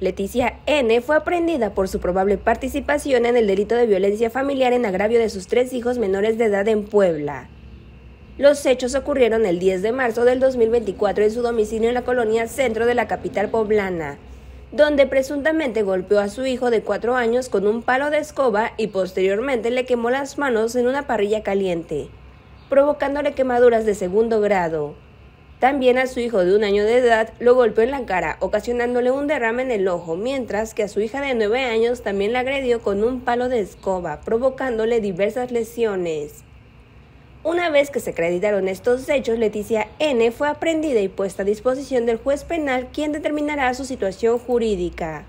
Leticia N. fue aprehendida por su probable participación en el delito de violencia familiar en agravio de sus tres hijos menores de edad en Puebla. Los hechos ocurrieron el 10 de marzo del 2024 en su domicilio en la colonia centro de la capital poblana, donde presuntamente golpeó a su hijo de cuatro años con un palo de escoba y posteriormente le quemó las manos en una parrilla caliente, provocándole quemaduras de segundo grado. También a su hijo de un año de edad lo golpeó en la cara, ocasionándole un derrame en el ojo, mientras que a su hija de nueve años también la agredió con un palo de escoba, provocándole diversas lesiones. Una vez que se acreditaron estos hechos, Leticia N. fue aprendida y puesta a disposición del juez penal, quien determinará su situación jurídica.